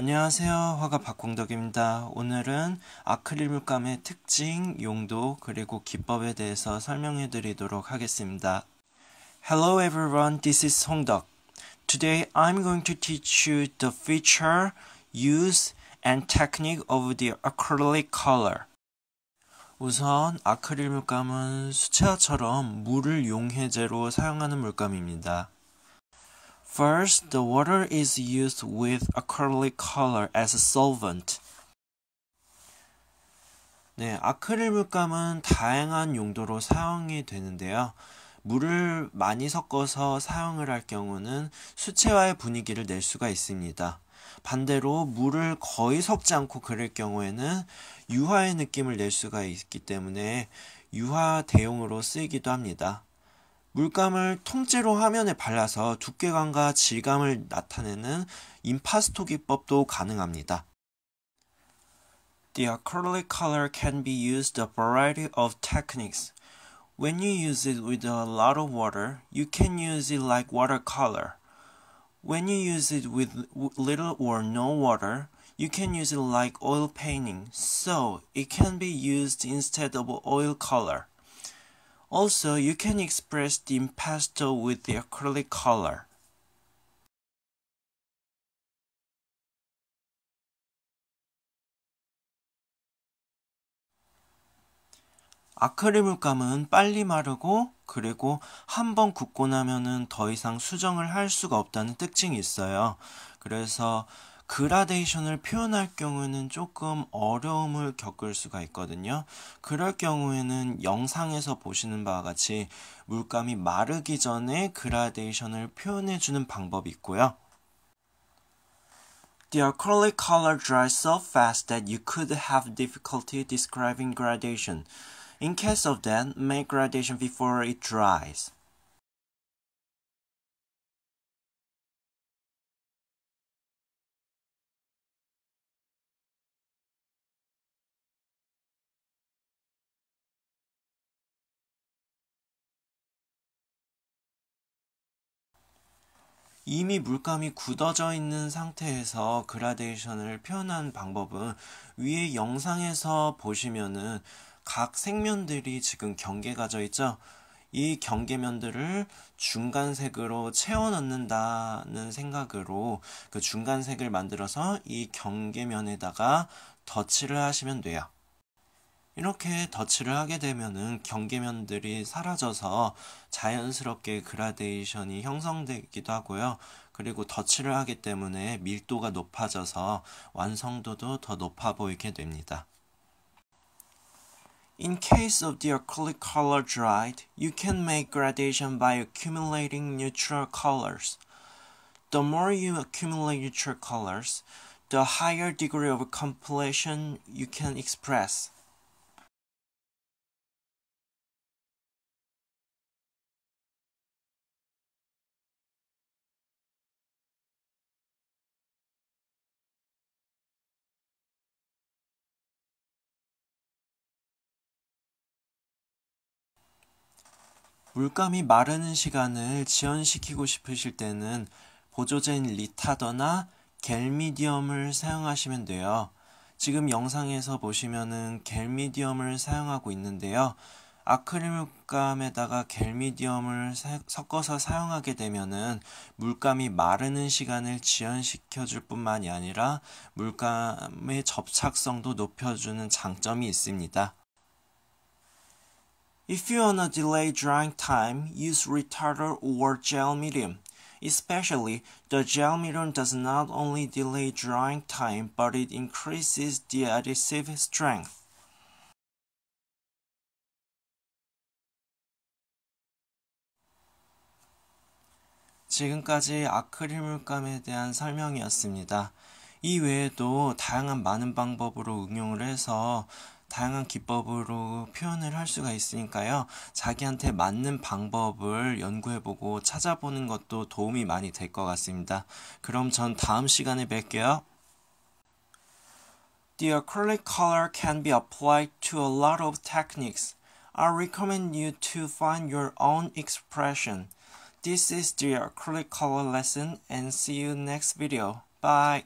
안녕하세요. 화가 박광덕입니다. 오늘은 아크릴 물감의 특징, 용도, 그리고 기법에 대해서 설명해 드리도록 하겠습니다. Hello everyone, this is 홍덕. Today I'm going to teach you the feature, use, and technique of the acrylic color. 우선 아크릴 물감은 수채화처럼 물을 용해제로 사용하는 물감입니다. First, the water is used with acrylic color as a solvent. 네, 아크릴 물감은 다양한 용도로 사용이 되는데요. 물을 많이 섞어서 사용을 할 경우는 수채화의 분위기를 낼 수가 있습니다. 반대로 물을 거의 섞지 않고 그릴 경우에는 유화의 느낌을 낼 수가 있기 때문에 유화 대용으로 쓰이기도 합니다. 물감을 통째로 화면에 발라서 두께감과 질감을 나타내는 임파스토 기법도 가능합니다. The acrylic color can be used a variety of techniques. When you use it with a lot of water, you can use it like watercolor. When you use it with little or no water, you can use it like oil painting, so it can be used instead of oil color. Also, you can express the impasto with the acrylic color. 아크릴 물감은 빨리 마르고 그리고 한번 굳고 나면은 더 이상 수정을 할 수가 없다는 특징이 있어요. 그래서 그라데이션을 표현할 경우에는 조금 어려움을 겪을 수가 있거든요. 그럴 경우에는 영상에서 보시는 바와 같이 물감이 마르기 전에 그라데이션을 표현해주는 방법이 있고요. The acrylic color dries so fast that you could have difficulty describing gradation. In case of that, make gradation before it dries. 이미 물감이 굳어져 있는 상태에서 그라데이션을 표현한 방법은 위에 영상에서 보시면은 각 색면들이 지금 경계가 져 있죠. 이 경계면들을 중간색으로 채워 넣는다는 생각으로 그 중간색을 만들어서 이 경계면에다가 덧칠을 하시면 돼요. 이렇게 덧칠을 하게 되면은 경계면들이 사라져서 자연스럽게 그라데이션이 형성되기도 하고요. 그리고 덧칠을 하기 때문에 밀도가 높아져서 완성도도 더 높아 보이게 됩니다. In case of the acrylic color dried, you can make gradation by accumulating neutral colors. The more you accumulate neutral colors, the higher degree of completion you can express. 물감이 마르는 시간을 지연시키고 싶으실 때는 보조제인 리타더나 겔미디엄을 사용하시면 돼요. 지금 영상에서 보시면은 겔미디엄을 사용하고 있는데요. 아크릴 물감에다가 겔미디엄을 섞어서 사용하게 되면은 물감이 마르는 시간을 지연시켜 줄 뿐만이 아니라 물감의 접착성도 높여주는 장점이 있습니다. If you wanna delay drying time, use retarder or gel medium. Especially, the gel medium does not only delay drying time, but it increases the adhesive strength. 지금까지 아크릴 물감에 대한 설명이었습니다. 이 외에도 다양한 많은 방법으로 응용을 해서 다양한 기법으로 표현을 할 수가 있으니까요. 자기한테 맞는 방법을 연구해보고 찾아보는 것도 도움이 많이 될것 같습니다. 그럼 전 다음 시간에 뵐게요. The acrylic color can be applied to a lot of techniques. I recommend you to find your own expression. This is the acrylic color lesson and see you next video. Bye!